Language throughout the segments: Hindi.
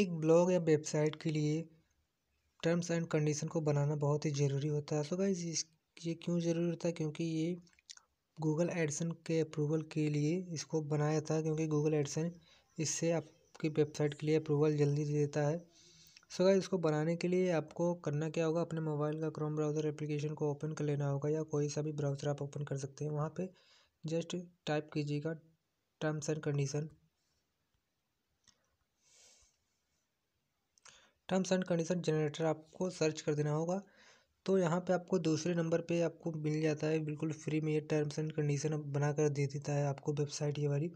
एक ब्लॉग या वेबसाइट के लिए टर्म्स एंड कंडीशन को बनाना बहुत ही ज़रूरी होता है सो गाइज इस ये क्यों ज़रूरी होता है क्योंकि ये गूगल एडसन के अप्रूवल के लिए इसको बनाया था क्योंकि गूगल एडसन इससे आपकी वेबसाइट के लिए अप्रूवल जल्दी देता है सो गाइज इसको बनाने के लिए आपको करना क्या होगा अपने मोबाइल का क्रोम ब्राउज़र एप्लीकेशन को ओपन कर लेना होगा या कोई सा भी ब्राउज़र आप ओपन कर सकते हैं वहाँ पर जस्ट टाइप कीजिएगा terms and condition terms and condition generator आपको सर्च कर देना होगा तो यहाँ पे आपको दूसरे नंबर पे आपको मिल जाता है बिल्कुल फ्री में ये टर्म्स एंड कंडीशन बना कर दे देता है आपको वेबसाइट ये वाली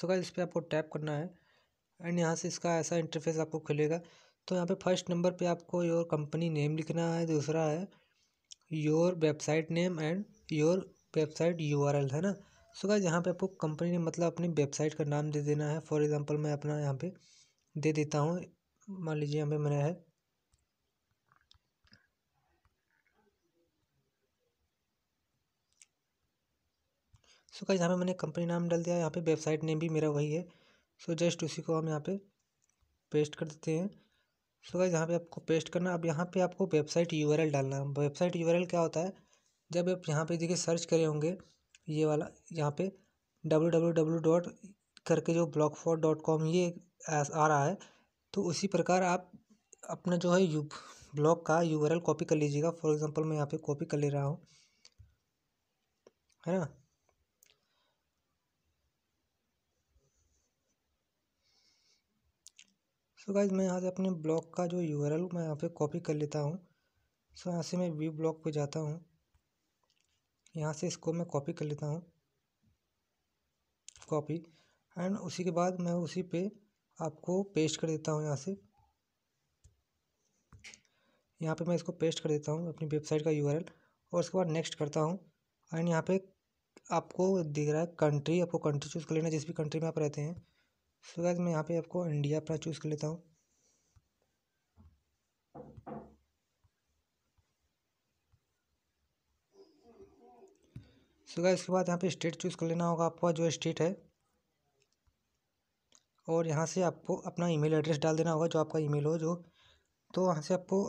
सो क्या इस पर आपको टैप करना है एंड यहाँ से इसका ऐसा इंटरफेस आपको खुलेगा तो यहाँ पे फर्स्ट नंबर पे आपको योर कंपनी नेम लिखना है दूसरा है your website name and your website U है ना सो गाइज यहाँ पर आपको कंपनी ने मतलब अपनी वेबसाइट का नाम दे देना है फॉर एग्ज़ाम्पल मैं अपना यहाँ पर दे देता हूँ मान लीजिए हमें मिला है सो गाइस यहाँ पे मैंने कंपनी नाम डाल दिया यहाँ पे वेबसाइट नेम भी मेरा वही है सो so, जस्ट उसी को हम यहाँ पे पेस्ट कर देते हैं सो so, गाइस यहाँ पे आपको पेस्ट करना अब यहाँ पे आपको वेबसाइट यूआरएल डालना है वेबसाइट यूआरएल क्या होता है जब आप यहाँ पे देखिए सर्च करे होंगे ये वाला यहाँ पे डब्ल्यू डब्ल्यू डब्ल्यू डॉट करके जो ब्लॉक डॉट कॉम ये आ रहा है तो उसी प्रकार आप अपना जो है यू ब्लॉग का यू आर कॉपी कर लीजिएगा फॉर एग्जांपल मैं यहाँ पे कॉपी कर ले रहा हूँ है ना सो so गाइज मैं यहाँ से अपने ब्लॉग का जो यू मैं यहाँ पे कॉपी कर लेता हूँ सो so यहाँ से मैं व्यू ब्लॉग पे जाता हूँ यहाँ से इसको मैं कॉपी कर लेता हूँ कॉपी एंड उसी के बाद मैं उसी पे आपको पेस्ट कर देता हूँ यहाँ से यहाँ पे मैं इसको पेस्ट कर देता हूँ अपनी वेबसाइट का यू और उसके बाद नेक्स्ट करता हूँ एंड यहाँ पे आपको दिख रहा है कंट्री आपको कंट्री चूज़ कर लेना जिस भी कंट्री में आप रहते हैं सो गैस मैं यहाँ पे आपको इंडिया अपना चूज़ कर लेता हूँ सो so गैस इसके बाद यहाँ पे स्टेट चूज़ कर लेना होगा आपका जो स्टेट है और यहाँ से आपको अपना ईमेल एड्रेस डाल देना होगा जो आपका ईमेल हो जो तो वहाँ से आपको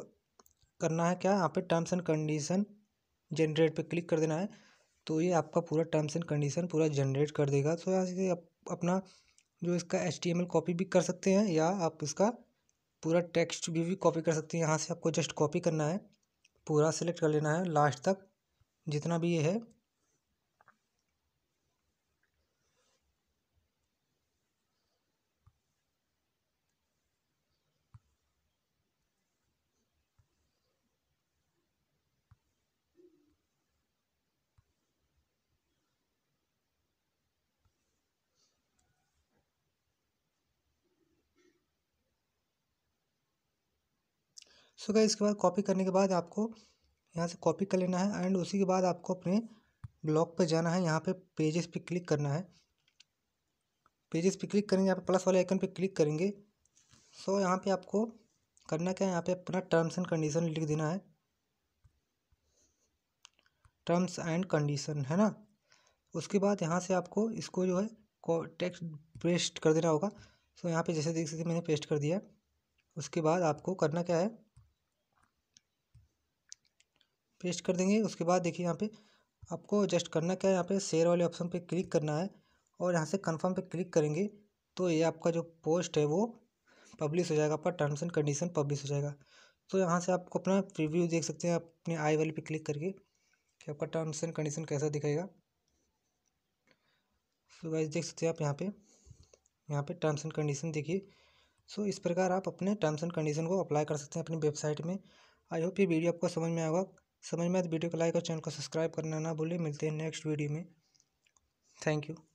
करना है क्या यहाँ पे टर्म्स एंड कंडीशन जनरेट पे क्लिक कर देना है तो ये आपका पूरा टर्म्स एंड कंडीशन पूरा जनरेट कर देगा तो यहाँ से आप अपना जो इसका एच कॉपी भी कर सकते हैं या आप इसका पूरा टेक्स्ट भी भी कॉपी कर सकते हैं यहाँ से आपको जस्ट कॉपी करना है पूरा सिलेक्ट कर लेना है लास्ट तक जितना भी ये है सो so, इसके बाद कॉपी करने के बाद आपको यहाँ से कॉपी कर लेना है एंड उसी के बाद आपको अपने ब्लॉग पर जाना है यहाँ पे पेजेस पे क्लिक करना है पेजेस पे क्लिक करेंगे यहाँ पे प्लस वाले आइकन पे क्लिक करेंगे सो so, यहाँ पे आपको करना क्या है यहाँ पे अपना टर्म्स एंड कंडीशन लिख देना है टर्म्स एंड कंडीशन है ना उसके बाद यहाँ से आपको इसको जो है टेक्स्ट पेस्ट कर देना होगा सो so, यहाँ पे जैसे देख सकते मैंने पेस्ट कर दिया उसके बाद आपको करना क्या है पेस्ट कर देंगे उसके बाद देखिए यहाँ पे आपको जस्ट करना क्या है यहाँ पे शेयर वाले ऑप्शन पे क्लिक करना है और यहाँ से कंफर्म पे क्लिक करेंगे तो ये आपका जो पोस्ट है वो पब्लिश हो जाएगा आपका टर्म्स एंड कंडीशन पब्लिश हो जाएगा तो यहाँ से आपको अपना रिव्यू देख सकते हैं अपने आई वाले पे क्लिक करके कि आपका टर्म्स एंड कंडीशन कैसा दिखेगा सो गाइस देख सकते हैं आप यहाँ पे यहाँ पे टर्म्स एंड कंडीशन देखिए सो इस प्रकार आप अपने टर्म्स एंड कंडीशन को अप्लाई कर सकते हैं अपनी वेबसाइट में आई होप ये वीडियो आपको समझ में आएगा समझ में आए तो वीडियो को लाइक और चैनल को सब्सक्राइब करना ना भूलें मिलते हैं नेक्स्ट वीडियो में थैंक यू